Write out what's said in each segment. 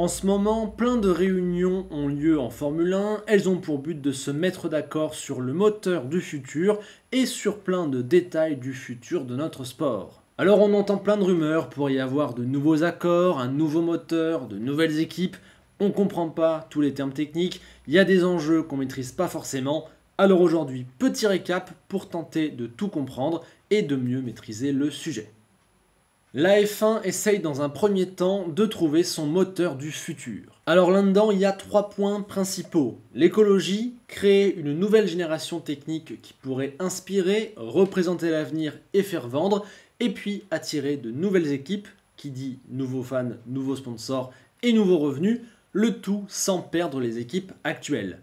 En ce moment, plein de réunions ont lieu en Formule 1. Elles ont pour but de se mettre d'accord sur le moteur du futur et sur plein de détails du futur de notre sport. Alors on entend plein de rumeurs pour y avoir de nouveaux accords, un nouveau moteur, de nouvelles équipes. On comprend pas tous les termes techniques, il y a des enjeux qu'on maîtrise pas forcément. Alors aujourd'hui, petit récap pour tenter de tout comprendre et de mieux maîtriser le sujet. La F1 essaye dans un premier temps de trouver son moteur du futur. Alors là-dedans, il y a trois points principaux. L'écologie, créer une nouvelle génération technique qui pourrait inspirer, représenter l'avenir et faire vendre, et puis attirer de nouvelles équipes, qui dit nouveaux fans, nouveaux sponsors et nouveaux revenus, le tout sans perdre les équipes actuelles.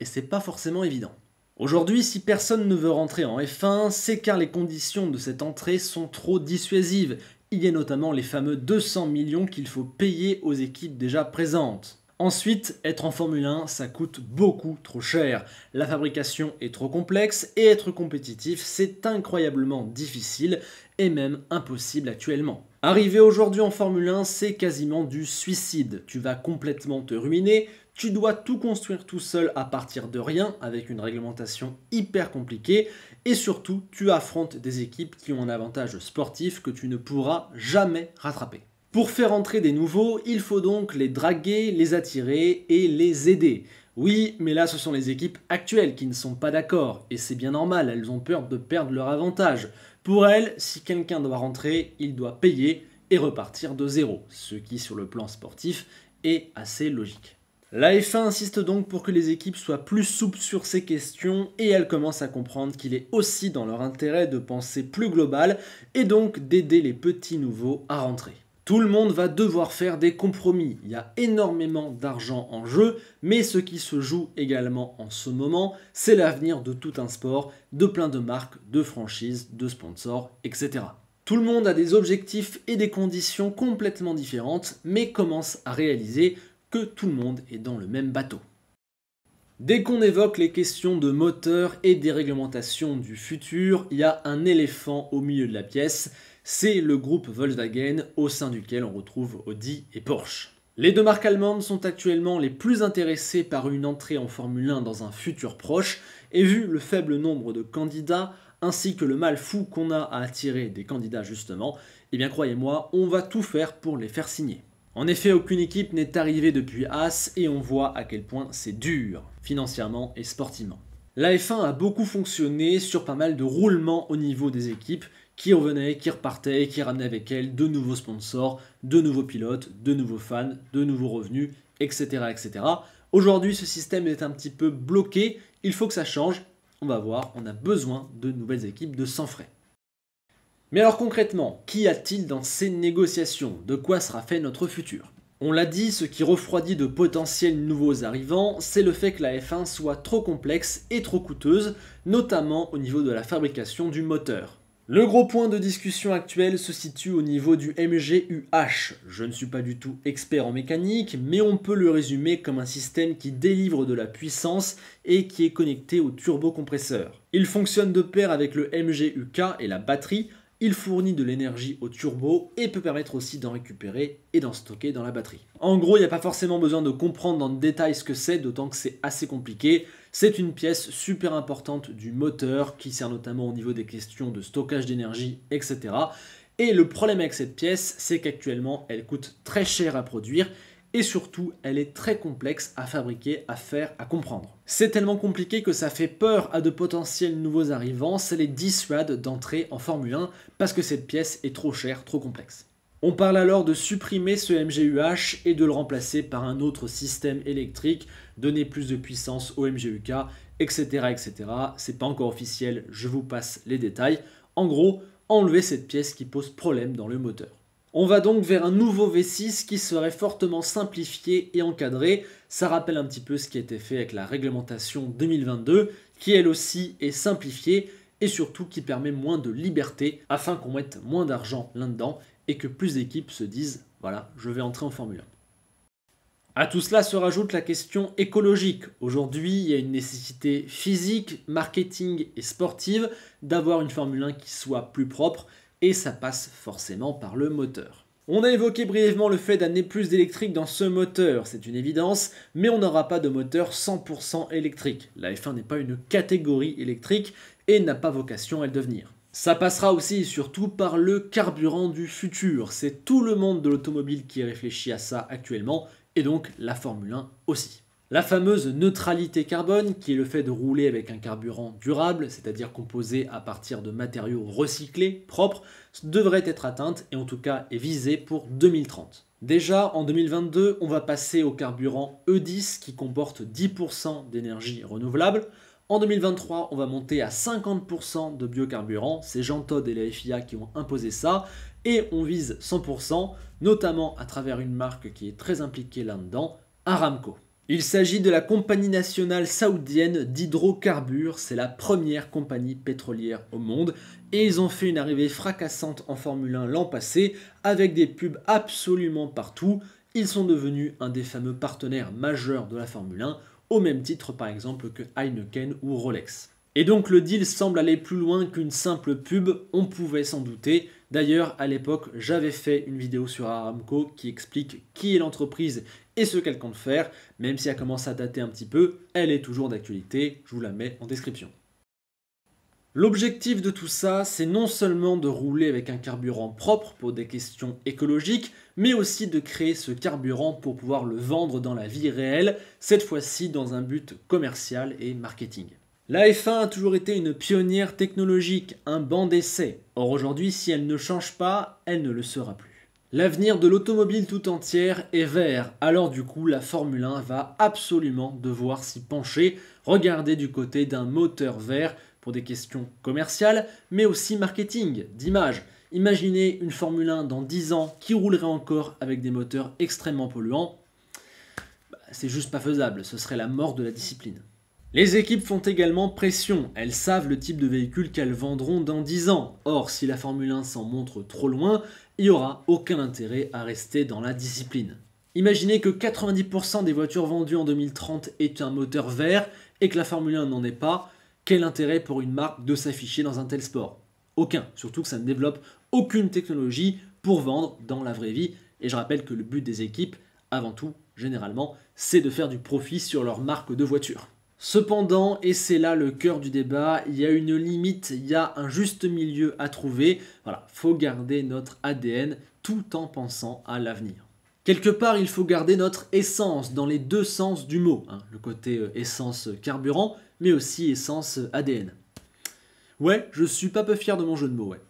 Et c'est pas forcément évident. Aujourd'hui, si personne ne veut rentrer en F1, c'est car les conditions de cette entrée sont trop dissuasives. Il y a notamment les fameux 200 millions qu'il faut payer aux équipes déjà présentes. Ensuite, être en Formule 1, ça coûte beaucoup trop cher. La fabrication est trop complexe et être compétitif, c'est incroyablement difficile et même impossible actuellement. Arriver aujourd'hui en Formule 1, c'est quasiment du suicide. Tu vas complètement te ruiner, tu dois tout construire tout seul à partir de rien, avec une réglementation hyper compliquée, et surtout, tu affrontes des équipes qui ont un avantage sportif que tu ne pourras jamais rattraper. Pour faire entrer des nouveaux, il faut donc les draguer, les attirer et les aider. Oui, mais là ce sont les équipes actuelles qui ne sont pas d'accord, et c'est bien normal, elles ont peur de perdre leur avantage. Pour elles, si quelqu'un doit rentrer, il doit payer et repartir de zéro, ce qui sur le plan sportif est assez logique. La F1 insiste donc pour que les équipes soient plus souples sur ces questions et elles commencent à comprendre qu'il est aussi dans leur intérêt de penser plus global et donc d'aider les petits nouveaux à rentrer. Tout le monde va devoir faire des compromis, il y a énormément d'argent en jeu, mais ce qui se joue également en ce moment, c'est l'avenir de tout un sport, de plein de marques, de franchises, de sponsors, etc. Tout le monde a des objectifs et des conditions complètement différentes, mais commence à réaliser tout le monde est dans le même bateau. Dès qu'on évoque les questions de moteur et des réglementations du futur, il y a un éléphant au milieu de la pièce, c'est le groupe Volkswagen au sein duquel on retrouve Audi et Porsche. Les deux marques allemandes sont actuellement les plus intéressées par une entrée en Formule 1 dans un futur proche, et vu le faible nombre de candidats, ainsi que le mal fou qu'on a à attirer des candidats justement, et eh bien croyez-moi, on va tout faire pour les faire signer. En effet, aucune équipe n'est arrivée depuis As et on voit à quel point c'est dur, financièrement et sportivement. La F1 a beaucoup fonctionné sur pas mal de roulements au niveau des équipes qui revenaient, qui repartaient, qui ramenaient avec elles de nouveaux sponsors, de nouveaux pilotes, de nouveaux fans, de nouveaux revenus, etc. etc. Aujourd'hui, ce système est un petit peu bloqué, il faut que ça change. On va voir, on a besoin de nouvelles équipes de sans frais. Mais alors concrètement, qu'y a-t-il dans ces négociations De quoi sera fait notre futur on l'a dit, ce qui refroidit de potentiels nouveaux arrivants, c'est le fait que la F1 soit trop complexe et trop coûteuse, notamment au niveau de la fabrication du moteur. Le gros point de discussion actuel se situe au niveau du MGUH. Je ne suis pas du tout expert en mécanique, mais on peut le résumer comme un système qui délivre de la puissance et qui est connecté au turbocompresseur. Il fonctionne de pair avec le MGUK et la batterie, il fournit de l'énergie au turbo et peut permettre aussi d'en récupérer et d'en stocker dans la batterie. En gros, il n'y a pas forcément besoin de comprendre dans le détail ce que c'est, d'autant que c'est assez compliqué. C'est une pièce super importante du moteur qui sert notamment au niveau des questions de stockage d'énergie, etc. Et le problème avec cette pièce, c'est qu'actuellement, elle coûte très cher à produire et surtout elle est très complexe à fabriquer, à faire, à comprendre. C'est tellement compliqué que ça fait peur à de potentiels nouveaux arrivants, ça les dissuade d'entrer en Formule 1 parce que cette pièce est trop chère, trop complexe. On parle alors de supprimer ce MGUH et de le remplacer par un autre système électrique, donner plus de puissance au MGUK, etc. etc. C'est pas encore officiel, je vous passe les détails. En gros, enlever cette pièce qui pose problème dans le moteur. On va donc vers un nouveau V6 qui serait fortement simplifié et encadré. Ça rappelle un petit peu ce qui a été fait avec la réglementation 2022, qui elle aussi est simplifiée et surtout qui permet moins de liberté afin qu'on mette moins d'argent là-dedans et que plus d'équipes se disent voilà, je vais entrer en Formule 1. À tout cela se rajoute la question écologique. Aujourd'hui, il y a une nécessité physique, marketing et sportive d'avoir une Formule 1 qui soit plus propre et ça passe forcément par le moteur. On a évoqué brièvement le fait d'amener plus d'électrique dans ce moteur, c'est une évidence, mais on n'aura pas de moteur 100% électrique. La F1 n'est pas une catégorie électrique et n'a pas vocation à le devenir. Ça passera aussi et surtout par le carburant du futur. C'est tout le monde de l'automobile qui réfléchit à ça actuellement, et donc la Formule 1 aussi. La fameuse neutralité carbone, qui est le fait de rouler avec un carburant durable, c'est-à-dire composé à partir de matériaux recyclés, propres, devrait être atteinte et en tout cas est visée pour 2030. Déjà, en 2022, on va passer au carburant E10 qui comporte 10% d'énergie renouvelable. En 2023, on va monter à 50% de biocarburant. C'est Jean Todd et la FIA qui ont imposé ça. Et on vise 100%, notamment à travers une marque qui est très impliquée là-dedans, Aramco. Il s'agit de la compagnie nationale saoudienne d'hydrocarbures, c'est la première compagnie pétrolière au monde, et ils ont fait une arrivée fracassante en Formule 1 l'an passé, avec des pubs absolument partout, ils sont devenus un des fameux partenaires majeurs de la Formule 1, au même titre par exemple que Heineken ou Rolex. Et donc le deal semble aller plus loin qu'une simple pub, on pouvait s'en douter. D'ailleurs, à l'époque, j'avais fait une vidéo sur Aramco qui explique qui est l'entreprise et ce qu'elle compte faire, même si elle commence à dater un petit peu, elle est toujours d'actualité, je vous la mets en description. L'objectif de tout ça, c'est non seulement de rouler avec un carburant propre pour des questions écologiques, mais aussi de créer ce carburant pour pouvoir le vendre dans la vie réelle, cette fois-ci dans un but commercial et marketing. La F1 a toujours été une pionnière technologique, un banc d'essai. Or aujourd'hui, si elle ne change pas, elle ne le sera plus. L'avenir de l'automobile tout entière est vert, alors du coup la Formule 1 va absolument devoir s'y pencher, regarder du côté d'un moteur vert pour des questions commerciales, mais aussi marketing, d'image. Imaginez une Formule 1 dans 10 ans qui roulerait encore avec des moteurs extrêmement polluants, bah, c'est juste pas faisable, ce serait la mort de la discipline. Les équipes font également pression, elles savent le type de véhicule qu'elles vendront dans 10 ans. Or, si la Formule 1 s'en montre trop loin, il n'y aura aucun intérêt à rester dans la discipline. Imaginez que 90% des voitures vendues en 2030 aient un moteur vert et que la Formule 1 n'en ait pas, quel intérêt pour une marque de s'afficher dans un tel sport Aucun, surtout que ça ne développe aucune technologie pour vendre dans la vraie vie. Et je rappelle que le but des équipes, avant tout, généralement, c'est de faire du profit sur leur marque de voiture. Cependant, et c'est là le cœur du débat, il y a une limite, il y a un juste milieu à trouver. Voilà, faut garder notre ADN tout en pensant à l'avenir. Quelque part, il faut garder notre essence dans les deux sens du mot, hein, le côté euh, essence carburant, mais aussi essence ADN. Ouais, je suis pas peu fier de mon jeu de mots, ouais.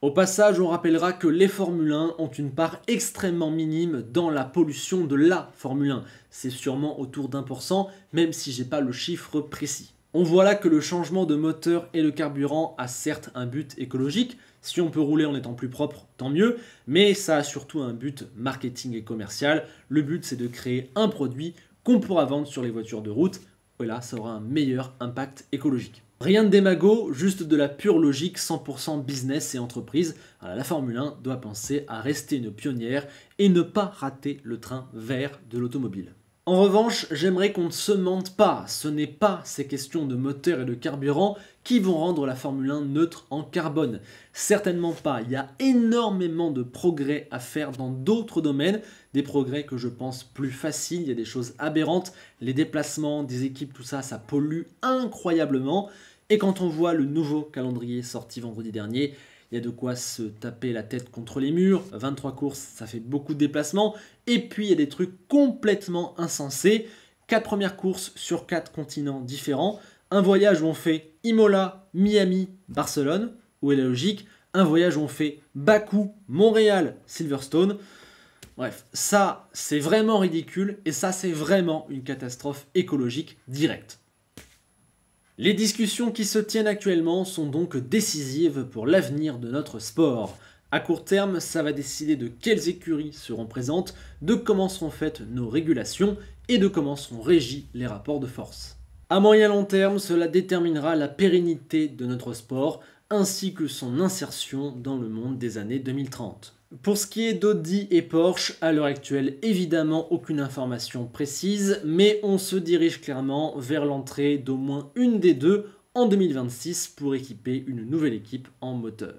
Au passage, on rappellera que les Formule 1 ont une part extrêmement minime dans la pollution de la Formule 1. C'est sûrement autour d'un pour cent, même si j'ai pas le chiffre précis. On voit là que le changement de moteur et de carburant a certes un but écologique, si on peut rouler en étant plus propre, tant mieux, mais ça a surtout un but marketing et commercial. Le but c'est de créer un produit qu'on pourra vendre sur les voitures de route, et là ça aura un meilleur impact écologique. Rien de démago, juste de la pure logique 100% business et entreprise. la Formule 1 doit penser à rester une pionnière et ne pas rater le train vert de l'automobile. En revanche, j'aimerais qu'on ne se mente pas, ce n'est pas ces questions de moteur et de carburant qui vont rendre la Formule 1 neutre en carbone. Certainement pas, il y a énormément de progrès à faire dans d'autres domaines, des progrès que je pense plus faciles, il y a des choses aberrantes, les déplacements des équipes, tout ça, ça pollue incroyablement, et quand on voit le nouveau calendrier sorti vendredi dernier, il y a de quoi se taper la tête contre les murs. 23 courses, ça fait beaucoup de déplacements. Et puis il y a des trucs complètement insensés. 4 premières courses sur 4 continents différents. Un voyage où on fait Imola, Miami, Barcelone, où est la logique. Un voyage où on fait Baku, Montréal, Silverstone. Bref, ça c'est vraiment ridicule et ça c'est vraiment une catastrophe écologique directe. Les discussions qui se tiennent actuellement sont donc décisives pour l'avenir de notre sport. À court terme, ça va décider de quelles écuries seront présentes, de comment seront faites nos régulations et de comment seront régis les rapports de force. À moyen long terme, cela déterminera la pérennité de notre sport ainsi que son insertion dans le monde des années 2030. Pour ce qui est d'Audi et Porsche, à l'heure actuelle, évidemment, aucune information précise, mais on se dirige clairement vers l'entrée d'au moins une des deux en 2026 pour équiper une nouvelle équipe en moteur.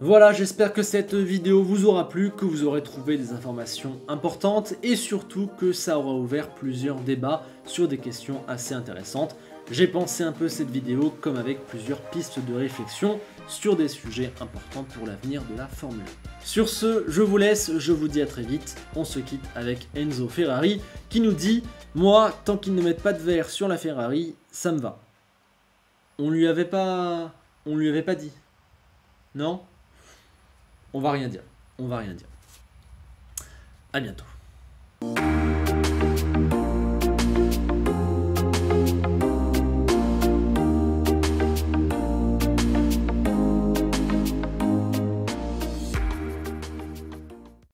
Voilà, j'espère que cette vidéo vous aura plu, que vous aurez trouvé des informations importantes et surtout que ça aura ouvert plusieurs débats sur des questions assez intéressantes. J'ai pensé un peu cette vidéo comme avec plusieurs pistes de réflexion sur des sujets importants pour l'avenir de la Formule 1. Sur ce, je vous laisse, je vous dis à très vite, on se quitte avec Enzo Ferrari qui nous dit Moi, tant qu'ils ne mettent pas de verre sur la Ferrari, ça me va. On lui avait pas. On lui avait pas dit. Non On va rien dire. On va rien dire. À bientôt.